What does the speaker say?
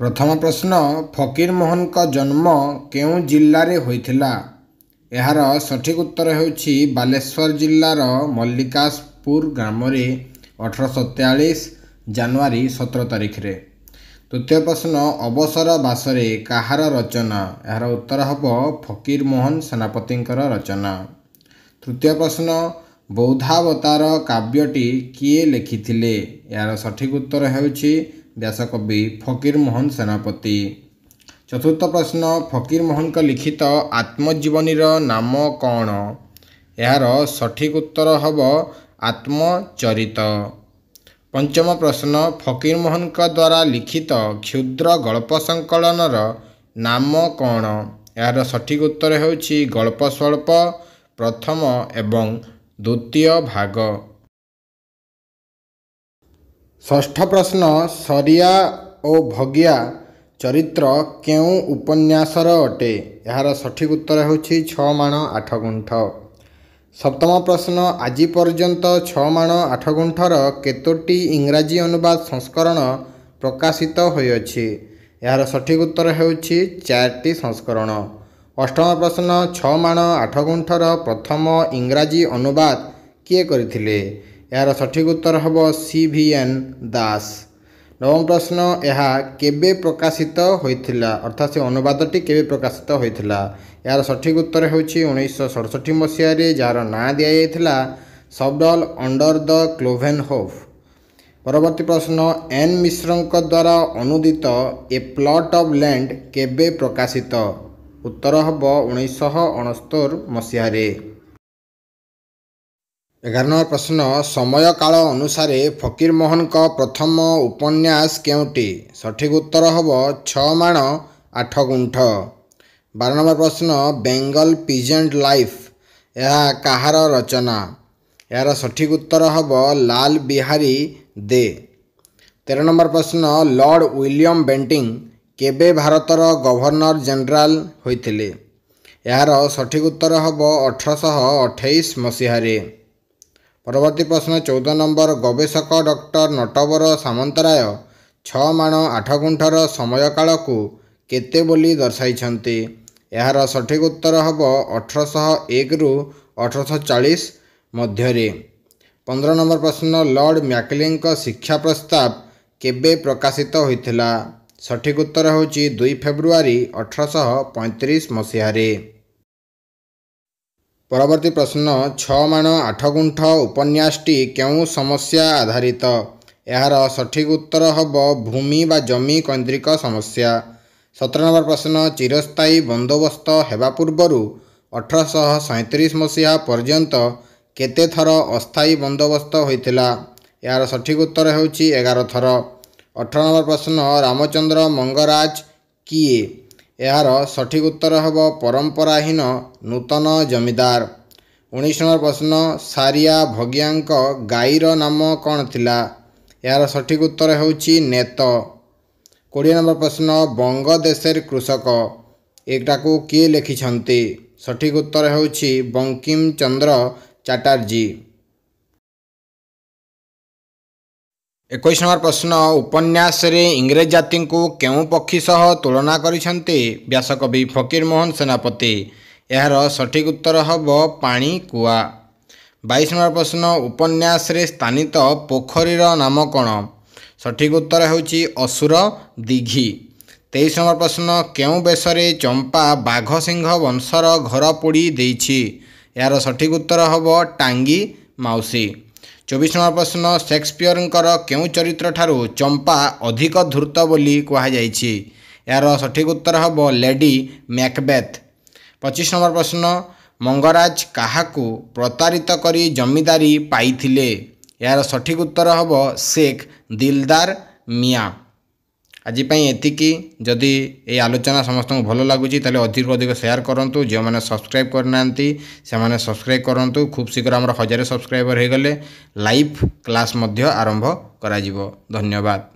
ପ୍ରଥମ ପ୍ରଶ୍ନ ଫକୀର ମୋହନଙ୍କ ଜନ୍ମ କେଉଁ ଜିଲ୍ଲାରେ ହୋଇଥିଲା ଏହାର ସଠିକ ଉତ୍ତର ହେଉଛି ବାଲେଶ୍ୱର ଜିଲ୍ଲାର ମଲ୍ଲିକାସପୁର ଗ୍ରାମରେ ଅଠର ତେୟାଳିଶ ଜାନୁଆରୀ ସତର ତାରିଖରେ ତୃତୀୟ ପ୍ରଶ୍ନ ଅବସର ବାସରେ କାହାର ରଚନା ଏହାର ଉତ୍ତର ହେବ ଫକୀର ମୋହନ ସେନାପତିଙ୍କର ରଚନା ତୃତୀୟ ପ୍ରଶ୍ନ ବୌଦ୍ଧାବତାର କାବ୍ୟଟି କିଏ ଲେଖିଥିଲେ ଏହାର ସଠିକ ଉତ୍ତର ହେଉଛି ବ୍ୟାସକବି ଫକୀରମୋହନ ସେନାପତି ଚତୁର୍ଥ ପ୍ରଶ୍ନ ଫକୀର ମୋହନଙ୍କ ଲିଖିତ ଆତ୍ମଜୀବନୀର ନାମ କ'ଣ ଏହାର ସଠିକ ଉତ୍ତର ହେବ ଆତ୍ମଚରିତ ପଞ୍ଚମ ପ୍ରଶ୍ନ ଫକୀର ମୋହନଙ୍କ ଦ୍ୱାରା ଲିଖିତ କ୍ଷୁଦ୍ର ଗଳ୍ପ ସଂକଳନର ନାମ କ'ଣ ଏହାର ସଠିକ ଉତ୍ତର ହେଉଛି ଗଳ୍ପ ସ୍ୱଳ୍ପ ପ୍ରଥମ ଏବଂ ଦ୍ୱିତୀୟ ଭାଗ ଷଷ୍ଠ ପ୍ରଶ୍ନ ସରିଆ ଓ ଭଗିଆ ଚରିତ୍ର କେଉଁ ଉପନ୍ୟାସର ଅଟେ ଏହାର ସଠିକ୍ ଉତ୍ତର ହେଉଛି ଛଅ ମାଣ ଆଠ ଗୁଣ୍ଠ ସପ୍ତମ ପ୍ରଶ୍ନ ଆଜି ପର୍ଯ୍ୟନ୍ତ ଛଅ ମାଣ ଆଠ ଗୁଣ୍ଠର କେତୋଟି ଇଂରାଜୀ ଅନୁବାଦ ସଂସ୍କରଣ ପ୍ରକାଶିତ ହୋଇଅଛି ଏହାର ସଠିକ୍ ଉତ୍ତର ହେଉଛି ଚାରିଟି ସଂସ୍କରଣ ଅଷ୍ଟମ ପ୍ରଶ୍ନ ଛଅ ମାଣ ଆଠ ଗୁଣ୍ଠର ପ୍ରଥମ ଇଂରାଜୀ ଅନୁବାଦ କିଏ କରିଥିଲେ ଏହାର ସଠିକ ଉତ୍ତର ହେବ ସି ଭି ଏନ୍ ଦାସ ନବମ ପ୍ରଶ୍ନ ଏହା କେବେ ପ୍ରକାଶିତ ହୋଇଥିଲା ଅର୍ଥାତ୍ ସେ ଅନୁବାଦଟି କେବେ ପ୍ରକାଶିତ ହୋଇଥିଲା ଏହାର ସଠିକ ଉତ୍ତର ହେଉଛି ଉଣେଇଶହ ସଡ଼ଷଠି ମସିହାରେ ଯାହାର ନାଁ ଦିଆଯାଇଥିଲା ସବଡଲ୍ ଅଣ୍ଡର ଦ କ୍ଲୋଭେନ୍ ହୋଫ୍ ପରବର୍ତ୍ତୀ ପ୍ରଶ୍ନ ଏନ୍ ମିଶ୍ରଙ୍କ ଦ୍ୱାରା ଅନୁଦିତ ଏ ପ୍ଲଟ୍ ଅଫ୍ ଲ୍ୟାଣ୍ଡ କେବେ ପ୍ରକାଶିତ ଉତ୍ତର ହେବ ଉଣେଇଶହ ଅଣସ୍ତୋର ମସିହାରେ ଏଗାର ନମ୍ବର ପ୍ରଶ୍ନ ସମୟ କାଳ ଅନୁସାରେ ଫକୀରମୋହନଙ୍କ ପ୍ରଥମ ଉପନ୍ୟାସ କେଉଁଟି ସଠିକ୍ ଉତ୍ତର ହେବ ଛଅ ମାଣ ଆଠ ଗୁଣ୍ଠ ବାର ନମ୍ବର ପ୍ରଶ୍ନ ବେଙ୍ଗଲ ପିଜେଣ୍ଟ ଲାଇଫ ଏହା କାହାର ରଚନା ଏହାର ସଠିକ୍ ଉତ୍ତର ହେବ ଲାଲ ବିହାରୀ ଦେ ତେର ନମ୍ବର ପ୍ରଶ୍ନ ଲର୍ଡ଼ ୱିଲିୟମ୍ ବେଣ୍ଟିଙ୍ଗ କେବେ ଭାରତର ଗଭର୍ଣ୍ଣର ଜେନେରାଲ ହୋଇଥିଲେ ଏହାର ସଠିକ୍ ଉତ୍ତର ହେବ ଅଠରଶହ ଅଠେଇଶ ମସିହାରେ ପରବର୍ତ୍ତୀ ପ୍ରଶ୍ନ ଚଉଦ ନମ୍ବର ଗବେଷକ ଡକ୍ଟର ନଟବର ସାମନ୍ତରାୟ ଛଅ ମାଣ ଆଠ ଗୁଣ୍ଠର କାଳକୁ କେତେ ବୋଲି ଦର୍ଶାଇଛନ୍ତି ଏହାର ସଠିକ ଉତ୍ତର ହେବ ଅଠରଶହ ଏକରୁ ଅଠରଶହ ଚାଳିଶ ମଧ୍ୟରେ ପନ୍ଦର ନମ୍ବର ପ୍ରଶ୍ନ ଲର୍ଡ଼ ମ୍ୟାକଲିଙ୍କ ଶିକ୍ଷା ପ୍ରସ୍ତାବ କେବେ ପ୍ରକାଶିତ ହୋଇଥିଲା ସଠିକ ଉତ୍ତର ହେଉଛି ଦୁଇ ଫେବୃଆରୀ ଅଠରଶହ ପଇଁତିରିଶ ମସିହାରେ ପରବର୍ତ୍ତୀ ପ୍ରଶ୍ନ ଛଅ ମାଣ ଆଠ ଗୁଣ୍ଠ ଉପନ୍ୟାସଟି କେଉଁ ସମସ୍ୟା ଆଧାରିତ ଏହାର ସଠିକ୍ ଉତ୍ତର ହେବ ଭୂମି ବା ଜମି କୈନ୍ଦ୍ରିକ ସମସ୍ୟା ସତର ନମ୍ବର ପ୍ରଶ୍ନ ଚିରସ୍ଥାୟୀ ବନ୍ଦୋବସ୍ତ ହେବା ପୂର୍ବରୁ ଅଠରଶହ ସଇଁତିରିଶ ମସିହା ପର୍ଯ୍ୟନ୍ତ କେତେ ଥର ଅସ୍ଥାୟୀ ବନ୍ଦୋବସ୍ତ ହୋଇଥିଲା ଏହାର ସଠିକ୍ ଉତ୍ତର ହେଉଛି ଏଗାର ଥର ଅଠର ନମ୍ବର ପ୍ରଶ୍ନ ରାମଚନ୍ଦ୍ର ମଙ୍ଗରାଜ କିଏ ଏହାର ସଠିକ୍ ଉତ୍ତର ହେବ ପରମ୍ପରାହୀନ ନୂତନ ଜମିଦାର ଉଣେଇଶ ନମ୍ବର ପ୍ରଶ୍ନ ସାରିଆ ଭଗିଆଙ୍କ ଗାଈର ନାମ କ'ଣ ଥିଲା ଏହାର ସଠିକ୍ ଉତ୍ତର ହେଉଛି ନେତ କୋଡ଼ିଏ ନମ୍ବର ପ୍ରଶ୍ନ ବଙ୍ଗଦେଶରେ କୃଷକ ଏଇଟାକୁ କିଏ ଲେଖିଛନ୍ତି ସଠିକ ଉତ୍ତର ହେଉଛି ବଙ୍କିମ ଚନ୍ଦ୍ର ଚାଟାର୍ଜୀ ଏକୋଇଶ ନମ୍ବର ପ୍ରଶ୍ନ ଉପନ୍ୟାସରେ ଇଂରେଜ ଜାତିଙ୍କୁ କେଉଁ ପକ୍ଷୀ ସହ ତୁଳନା କରିଛନ୍ତି ବ୍ୟାସକବି ଫକୀରମୋହନ ସେନାପତି ଏହାର ସଠିକ ଉତ୍ତର ହେବ ପାଣି କୁଆ ବାଇଶ ନମ୍ବର ପ୍ରଶ୍ନ ଉପନ୍ୟାସରେ ସ୍ଥାନିତ ପୋଖରୀର ନାମ କ'ଣ ସଠିକ ଉତ୍ତର ହେଉଛି ଅସୁର ଦୀଘି ତେଇଶ ନମ୍ବର ପ୍ରଶ୍ନ କେଉଁ ବେଶରେ ଚମ୍ପା ବାଘସିଂହ ବଂଶର ଘର ପୋଡ଼ି ଦେଇଛି ଏହାର ସଠିକ ଉତ୍ତର ହେବ ଟାଙ୍ଗି ମାଉସୀ ଚବିଶ ନମ୍ବର ପ୍ରଶ୍ନ ସେକ୍ସପିୟରଙ୍କର କେଉଁ ଚରିତ୍ର ଠାରୁ ଚମ୍ପା ଅଧିକ ଧୃତ ବୋଲି କୁହାଯାଇଛି ଏହାର ସଠିକ ଉତ୍ତର ହେବ ଲେଡ଼ି ମ୍ୟାକବେଥ ପଚିଶ ନମ୍ବର ପ୍ରଶ୍ନ ମଙ୍ଗରାଜ କାହାକୁ ପ୍ରତାରିତ କରି ଜମିଦାରୀ ପାଇଥିଲେ ଏହାର ସଠିକ ଉତ୍ତର ହେବ ଶେଖ ଦିଲଦାର ମିଆଁ ଆଜିପାଇଁ ଏତିକି ଯଦି ଏଇ ଆଲୋଚନା ସମସ୍ତଙ୍କୁ ଭଲ ଲାଗୁଛି ତାହେଲେ ଅଧିକରୁ ଅଧିକ ସେୟାର କରନ୍ତୁ ଯେଉଁମାନେ ସବସ୍କ୍ରାଇବ୍ କରିନାହାନ୍ତି ସେମାନେ ସବସ୍କ୍ରାଇବ୍ କରନ୍ତୁ ଖୁବ୍ ଶୀଘ୍ର ଆମର ହଜାରେ ସବସ୍କ୍ରାଇବର୍ ହୋଇଗଲେ ଲାଇଭ୍ କ୍ଲାସ୍ ମଧ୍ୟ ଆରମ୍ଭ କରାଯିବ ଧନ୍ୟବାଦ